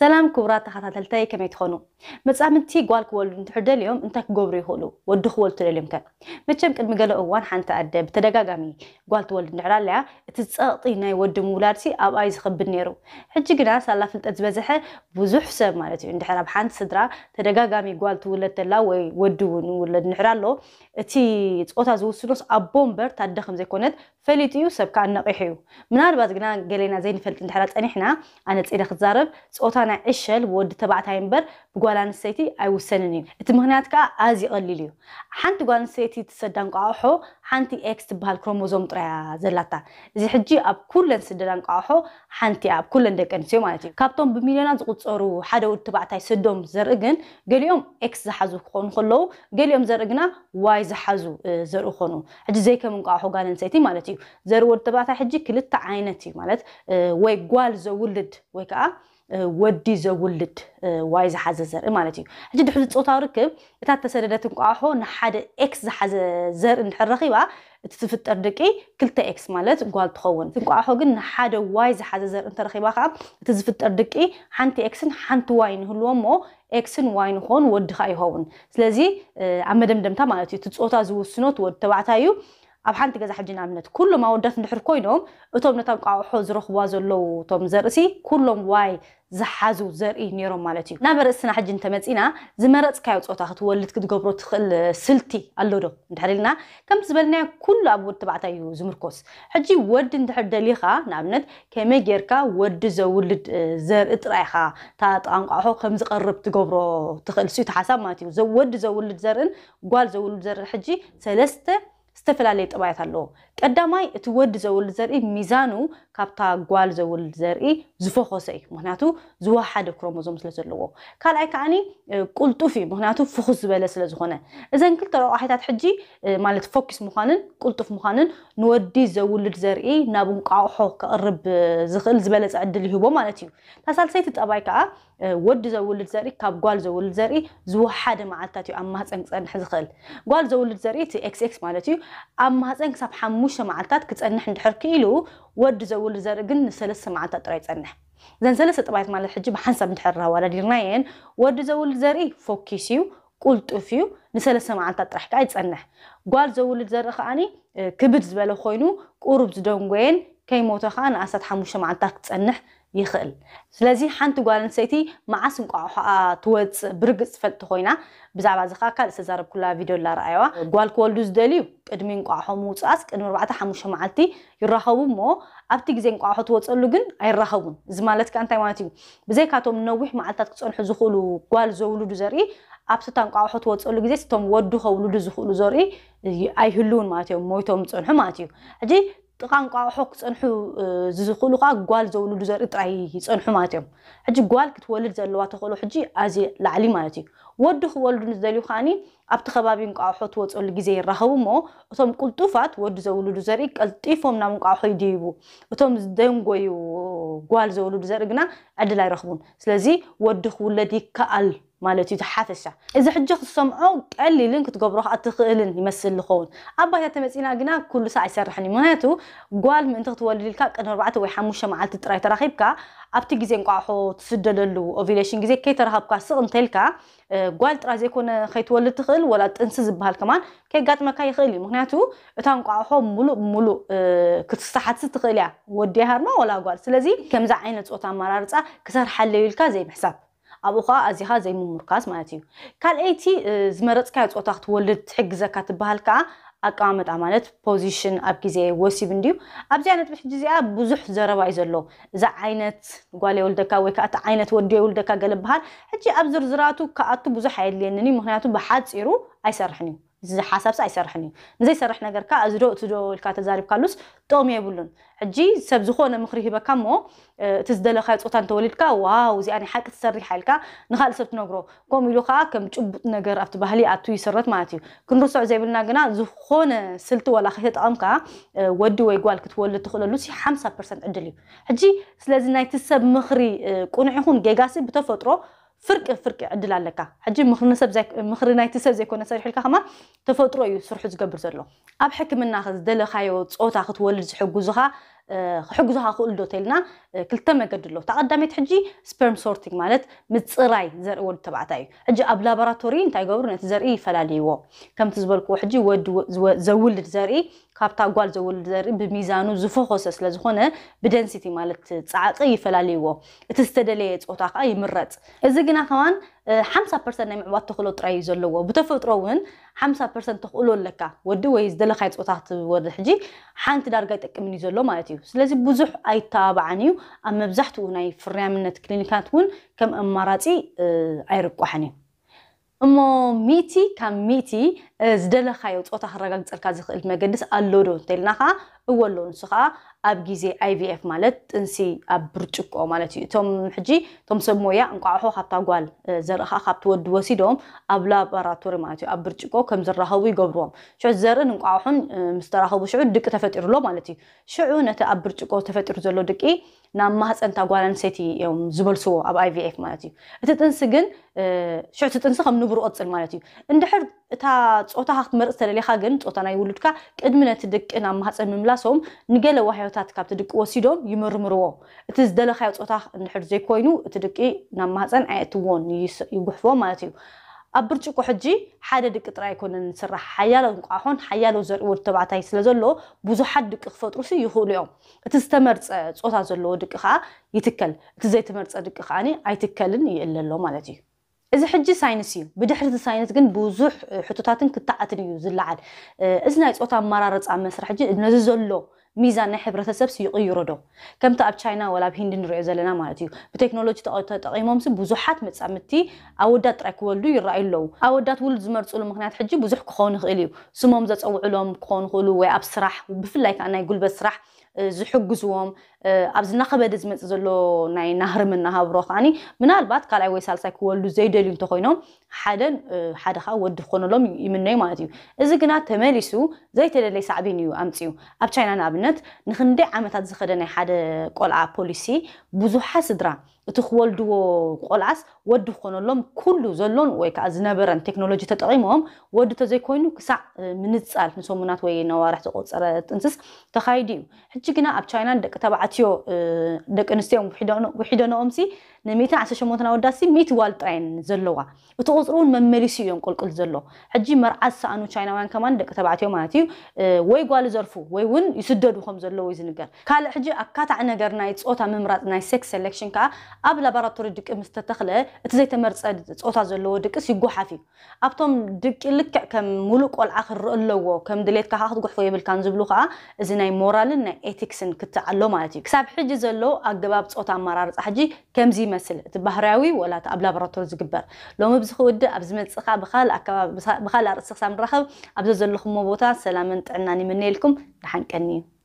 ሰላም ክቡራት ተኸታተልተይ ከመይ ትኾኑ መፃምንቲ ጓል ክወልዱ እንትሕር ደልዮም እንታይ ክገብሩ ይኽእሉ ወዲ ክወልዱ ትደልዮም ከ መቸም ቅድሚ ገለ እዋን ሓንቲ ኣደ ብተደጋጋሚ ጓል ትወልድ እንድሕር ኣለያ እቲ ፀቕጢ ናይ ወዲ ምውላድ ሲ ኣብኣይ ዝኽብድ ነይሩ ሕጂ ግና ሳላ ፍልጠት ዝበዝሐ ብዙሕ ሰብ ማለት እዩ እንድሕር ኣብ ሓንቲ ስድራ ተደጋጋሚ ጓል ትውለድ ተላ ወይ ወዲ ውን ውለድ ንድሕር ኣሎ እቲ ፆታ ዝውስኖስ ኣቦ እምበር ታደ ከም ዘይኮነት ፈሊጡ እዩ ሰብካ ኣነቂሑ እዩ ምናልባት ግና ገሌና ዘይንፈልጥ እንድሕራ ፀኒሕና ኣነ ፂደ ክዛረብ ፆታ ናይ ዕሸል ብወዲ ተባዕታይ እምበር ብጓል ኣንስተይቲ ኣይውሰንን እዩ እቲ ምክንያት ከዓ ኣዝ ይቀሊል እዩ ሓንቲ ጓል ኣንስተይቲ ትሰዳ እንቋቅሖ ሓንቲ ኤክስ ትበሃል ክሮሞዞም ጥራያ ዘላታ እዚ ሕጂ ኣብ ኩለን ስደዳ እንቋቅሖ ሓንቲ ኣብ ኩለን ደቂ ኣንስትዮ ማለት እዩ ካብቶም ብሚልዮናት ዝቁፀሩ ሓደ ወዲ ተባዕታይ ስዶም ዘርኢ ግን ገሊኦም ኤክስ ዝሓዙ ክኾኑ ከለው ገሊኦም ዘርኢ ግና ዋይ ዝሓዙ ዘርኢ ኮኑ ሕጂ ዘይከም እንቋቅሖ ጓል ኣንስተይቲ ማለት እዩ እዩ ዘርወድ ተባዕታይ ሕጂ ክልተ ዓይነት እዩ ማለት ወይ ጓል ዘውልድ ወይ ከዓ ወዲ ዘውልድ ዋይ ዝሓዘ ዘርኢ ማለት እዩ ሕጂ ድሕሪ ፆታዊ ርክብ እታ ተሰደደት እንቋቑሖ ንሓደ ኤክስ ዝሓዘ ዘርኢ እንድሕር ረኪባ እቲ ትፍጠር ደቂ ክልተ ኤክስ ማለት ጓል ትኸውን እንቋቑሖ ግን ንሓደ ዋይ ዝሓዘ ዘርኢ እንተረኪባ ከዓ እቲ ዝፍጠር ደቂ ሓንቲ ኤክስን ሓንቲ ዋይ ንህልዎ እሞ ኤክስን ዋይ ንኾን ወዲ ከዓ ይኸውን ስለዚ ኣብ መደምደምታ ማለት እዩ እቲ ፆታ ዝውስኖ እቲ ወዲ ተባዕታይ እዩ أب حنت جزح حجنا منت كل ما ودث نحر كوينهم أتوم نتام قاعو حوز رخ وازلو توم زرسي كلهم واي زحزو زرئ نيرم مالتي نبر السنة حجنا تمتينا زمرت كايو تقطع تولد كده جبرو تخل سلتي اللورو دحرلنا كم زبلنا كل أبو تبع تيو زمركوس حجي ورد نحر دليخة نامنت كم جيركا ورد زولد زر اطرايخة تات عن قاعو خمس قرب تجبرو تخل سيت حساب مالتي زولد زولد زرن قال زولد زر حجي ثلاثة استفلالي طبيعة الله قداماي اتود زول زري ميزانو كابتا غوال زول زرقي زفخوسي مهناتو زوحد كروموزوم سلسلو كالعي كعني قلطفي مهناتو فخص زباله سلازخونه اذا كل ترى واحدات حجي مالت فوكس مخانن قلطف مخانن نودي زول زري نابون قاحو كقرب زخل زباله عدل يهبو مالتيو تسالسيت طبيعي كا ود زول زري كاب غوال زولد زرقي زوحد معلتاتيو اما حصن حزخل غوال زول زري تي اكس اكس مالتيو ኣብ ማህፀን ክሳብ ሓሙሽተ መዓልትታት ክፀንሕ እንድሕር ክኢሉ ወዲ ዘውሉ ዘርኢ ግን ንሰለስተ መዓልትታት ጥራይ ይፀንሕ እዘን ሰለስተ ጥባይት ማለት ሕጂ ብሓንሳብ እንድሕር ኣዋዳዲርና የን ወዲ ዘውሉ ዘርኢ ፎኪስ እዩ ቁልጡፍ እዩ ንሰለስተ መዓልትታት ጥራሕ ከዓ ይፀንሕ ጓል ዘውልድ ዘርኢ ከዓኒ ክብድ ዝበለ ኮይኑ ቁሩብ ዝደንጎየን ከይሞቶ ከዓ ንኣሳት ሓሙሽተ መዓልትታት ክትፀንሕ يخل سلازي حنتو غالن سيتي مع سمك توت برغس فلت خوينا بزعبا زخا كال سزارب كلها فيديو لا رأيوا غوال كوال دوز دليو قدمين قاع حمو تساس قدمين ربعتا حموشة معالتي يرحبو مو ابتك زين قاع حو توت اللوغن اي رحبو زمالتك انتا يواناتيو بزي كاتو منوح معالتات كتون حزوخولو غوال زولو دوزاري ابتتان قاع حو توت اللوغ زي ستوم ودو خولو دوزوخولو زوري اي هلون ماتيو مويتو متون حماتيو حجي ቋንቋ ኣቑሑ ክፀንሑ ዝኽእሉ ከዓ ጓል ዘውልዱ ዘርኢ ጥራይ ይፀንሑ ማለት እዮም ሕጂ ጓል ክትወልድ ዘለዋ ተኽእሎ ሕጂ ኣዝየ ላዕሊ ማለት እዩ ወዲ ክወልዱ ንዝደልዩ ከዓኒ ኣብቲ ከባቢ እንቋቑሖ ትወፀሉ ግዜ ይራኸቡ እሞ እቶም ቁልጡፋት ወዲ ዘውልዱ ዘርኢ ቀልጢፎም ናብ እንቋቑሖ ይድይቡ እቶም ዝደንጎዩ ጓል ዘውልዱ ዘርኢ ግና ዕድል ኣይረኽቡን ስለዚ ወዲ ክውለድ ይከኣል مالتي تحاثشة إذا حجة خصم أو قال لي لينك تقوم روح أتقلن يمثل لخون أبا يا تمثينا قنا كل ساعة يسرحني مناتو قوال من تخت والي لك أنا ربعته ويحموشة مع تتراي تراخيبك أبتي جزين قاحو تسدللو أوفيليشن جزين كي ترهبك سغن تلك آه، قوال ترى زي كون خيت ولا تخل ولا تنسز بهال كمان كي قات ما كاي خيلي مهناتو اتان قاحو ملو ملو اه كتصحت ستخيليا وديها ما ولا قوال سلزي كم زعين تسوطان مرارتا كسر حل يلكا زي بحساب ኣብኡኻ ኣዚኻ ዘይምሙርካስ ማለት እዩ ካልአይቲ ዝመረፅካዮ ፆታ ክትወልድ ትሕግዘካ ትበሃል ከዓ ኣቀማመጣ ማለት ፖዚሽን ኣብ ግዜ ወሲብ እንድዩ ኣብዚኣ ነጥቢ ሕጂ እዚኣ ብዙሕ ዘረባ እዩ ዘሎ እዛ ዓይነት ጓል የውልደካ ወይ ከዓ እቲ ዓይነት ወዲ የውልደካ ገለ ብሃል ሕጂ ኣብ ዝርዝራቱ ካኣቱ ብዙሕ ኣየድልየንን ምክንያቱ ብሓፂሩ ኣይሰርሕን እዩ ዝሓሳብ ኣይሰርሕን እዩ ንዘይሰርሕ ነገርካ እዚ ዶ እቲ ዶ ኢልካ ተዛሪብካሉስ ጥቕሚ የብሉን ሕጂ ሰብ ዝኾነ ምክሪ ሂበካ እሞ እቲ ዝደለካዮ ፆታ እንተወሊድካ ዋው እዚኣ ናይ ሓቂ ትሰሪሓ ኢልካ ንካልእ ሰብ ትነግሮ ከምኡ ኢሉ ከዓ ከም ጭቡጥ ነገር ኣብቲ ባህሊ ኣቱ ይስረት ማለት እዩ ክንርስዑ ዘይብልና ግና ዝኾነ ስልቲ ወላ ከይተጠቐምካ ወዲ ወይ ጓል ክትወልድ ትኽእለሉ ሲ ሓምሳ ፐርሰንት ዕድል እዩ ሕጂ ስለዚ ናይቲ ሰብ ምክሪ ቁኑዕ ይኹን ጌጋሲ ብተፈጥሮ فرق فرق عدل على لك حجي مخرنا سب زي مخرنا يتسب زي كنا سريح لك هما تفطروا يسرح زقبر زلو أب حكم الناخذ دل خايو تقوت أخذ ولد حجوزها حجوزها خلدو تلنا كلتا مقد له تقدمت حجي سبيرم سورتينج مالت متصراي زرق ولد تبعتاي اجي اب لابراتوري انت يقولون انت زرقي فلاليو كم تزبلكو حجي ود زولد زرقي كابتا قوال زولد زرقي بميزانو زفخوس لزخونه بدنسيتي مالت تصعقي فلاليو تستدلي تصوتاق اي مرت اذا قلنا كمان 50% نمع وات تخلو تراي زلوه بتفطرون 50% تخلو لك ود ويز دلخايت صوتات ود حجي حانت دارغا يتقمني زلو مالتي سلازي بزح اي تابعني ኣብ መብዛሕትኡ ናይ ፍርያምነት ክሊኒካት እውን ከም ኣማራፂ ኣይርቋሕን እዩ እሞ ሚቲ ካብ ሚቲ ዝደለካዮ ፆታ ክረጋግፀልካ ዝክእል መገድስ ኣሎ ዶ እንተልና ከዓ እወሎ ንሱ ከዓ ኣብ ግዜ ኣይቪኤፍ ማለት ጥንሲ ኣብ ብርጭቆ ማለት እዩ እቶም ሕጂ እቶም ሰብ ሞያ እንቋዕሖ ካብታ ጓል ዘርኢ ከዓ ካብቲ ወዲ ወሲዶም ኣብ ላቦራቶሪ ማለት እዩ ኣብ ብርጭቆ ከም ዝራኸቡ ይገብርዎም ሽዑ ዘርእን እንቋዕሖን ምስ ተራኸቡ ሽዑ ድቂ ተፈጢሩሎ ማለት እዩ ሽዑ ነቲ ኣብ ብርጭቆ ተፈጢሩ ዘሎ ድቂ ናብ ማህፀንታ ጓል ኣንሰይቲ እዮም ዝበልስዎ ኣብ ኣይቪኤፍ ማለት እዩ እቲ ጥንሲ ግን ሽዑ ትጥንሲ ከም ንብሩ ቆፅል ማለት እዩ እንድሕር እታ ፆታካ ክትመርፅ ዝተደለካ ግን ፆታ ናይ ውሉድካ ቅድሚ ነቲ ድቂ ናብ ማህፀን ምምላሶም ንገለ ዋህዮታት ካብቲ ድቂ ወሲዶም ይምርምርዎ እቲ ዝደለካዮ ፆታ እንድሕር ዘይኮይኑ እቲ ድቂ ናብ ማህፀን ኣየእትዎን ይጉሕፎ ማለት እዩ ኣብ ብርጭቆ ሕጂ ሓደ ድቂ ጥራይ ኣይኮነን ስራሕ ሓያሎ እንቋሖን ሓያሎ ዘርእዎ ተባዕታይ ስለዘሎ ብዙሓት ድቂ ክፈጥሩሲ ይኽእሉ እዮም እቲ ዝተመርፀ ፆታ ዘለዎ ድቂ ከዓ ይትከል እቲ ዘይተመርፀ ድቂ ከዓኒ ኣይትከልን ይእለ ኣሎ ማለት እዩ እዚ ሕጂ ሳይንስ እዩ ብድሕሪ እቲ ሳይንስ ግን ብዙሕ ሕቶታትን ክትዓትን እዩ ዝለዓል እዚ ናይ ፆታ ኣመራርፃ መስርሕ ሕጂ ነዚ ዘሎ ميزان نحب رتسب سيقيرو دو كم تاب تشاينا ولا بهند نريو زلنا مالتيو بتكنولوجي تقيمهم سي بزحات متسامتي اودات راك ولدو يرأي لو دات ولد زمرصو مخنات حجي بزح كخون خليو سموم زصوعلهم كخون خلو وي اب سرح وبفلاي كاناي قلب سرح ዝሕግዝዎም ኣብዚ እናኸበደ ዝመፅእ ዘሎ ናይ ናህሪ መናሃብሮ ከዓኒ ምናልባት ካልኣይ ወይ ሳልሳይ زي ዘይደልዩ እንተኮይኖም ሓደን حدا ከዓ ወዲ ክኮነሎም ይምነዩ ማለት مالتيو እዚ ግና ተመሊሱ زي تدلي እዩ ኣምፅኡ اب ቻይና ንኣብነት ንኣብነት ንክንደይ ዓመታት ዝኸደ ናይ ሓደ ቆልዓ ፖሊሲ ብዙሓት ስድራ እቲ ክወልድዎ ቆልዓስ ወዲ ክኮነሎም ኩሉ ዘሎን ወይ ከዓ ዝነበረን ቴክኖሎጂ ተጠቂሞም ወዲ ተዘይኮይኑ ክሳዕ ምንፃል ንሰሙናት ወይ ነዋርሒ ዝቆፀረ ጥንስስ ተካይዲ እዩ ሕጂ ግና ኣብ ቻይናን ደቂ ተባዕትዮ ደቂ ኣንስትዮን ውሒደኖኦምሲ ን118 ኣወዳሲ 100 ዋል ጥራይን ዘለዋ እቲ ቁፅሪ እውን መመሊሱ እዮም ቁልቁል ዘሎ ሕጂ መርዓት ሰኣኑ ቻይናውያን ከማን ደቂ ተባዕትዮ ማለት እዩ ወይ ጓል ዘርፉ ወይ እውን ይስደዱ ከም ዘለዎ እዩ ዝንገር ካልእ ሕጂ ኣካታዕ ነገር ናይ ፆታ ምምራፅ ናይ ሴክስ ሴሌክሽን ከዓ أب لابراتوري دك إم استتخلى تزيت مرت صاد تصوت على اللو دك إس يجوا حافي أبتم دك لك كم ملوك والآخر اللو كم دليت كهاد جوا حفوي بالكان زبلوها إذا ناي مورال إن إتيكسن كتعلم عليه كسب حج زلو أجباب تصوت على مرار حجي كم زي مثل تبهراوي ولا تقبل لابراتوري زكبر لو مبزخود أبزمت سخاء بخال أكاب بخال أرسخ سام رخب أبزل لكم مبوتا سلام أنت عناني من لكم نحن كنيه